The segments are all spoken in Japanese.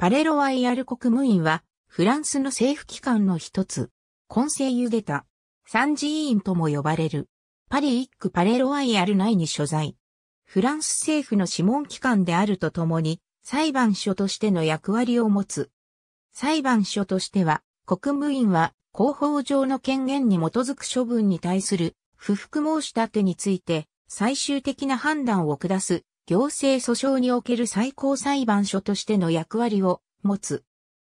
パレロワイヤル国務院は、フランスの政府機関の一つ、根セユデタ、三次委員とも呼ばれる、パリ一区パレロワイヤル内に所在。フランス政府の諮問機関であるとともに、裁判所としての役割を持つ。裁判所としては、国務院は、広報上の権限に基づく処分に対する不服申し立てについて、最終的な判断を下す行政訴訟における最高裁判所としての役割を持つ。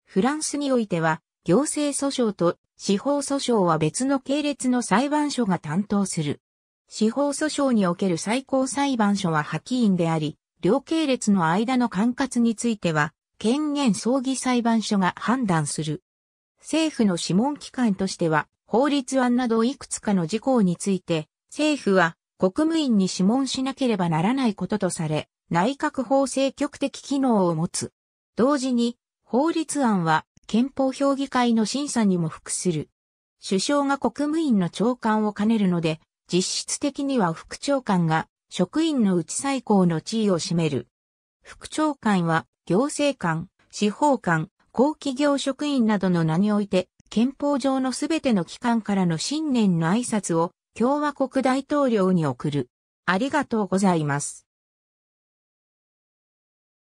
フランスにおいては、行政訴訟と司法訴訟は別の系列の裁判所が担当する。司法訴訟における最高裁判所は派遣員であり、両系列の間の管轄については、権限葬儀裁判所が判断する。政府の諮問機関としては、法律案などいくつかの事項について、政府は国務院に諮問しなければならないこととされ、内閣法制局的機能を持つ。同時に、法律案は憲法評議会の審査にも服する。首相が国務院の長官を兼ねるので、実質的には副長官が職員のうち最高の地位を占める。副長官は行政官、司法官、公企業職員などの名において、憲法上のすべての機関からの新年の挨拶を共和国大統領に送る。ありがとうございます。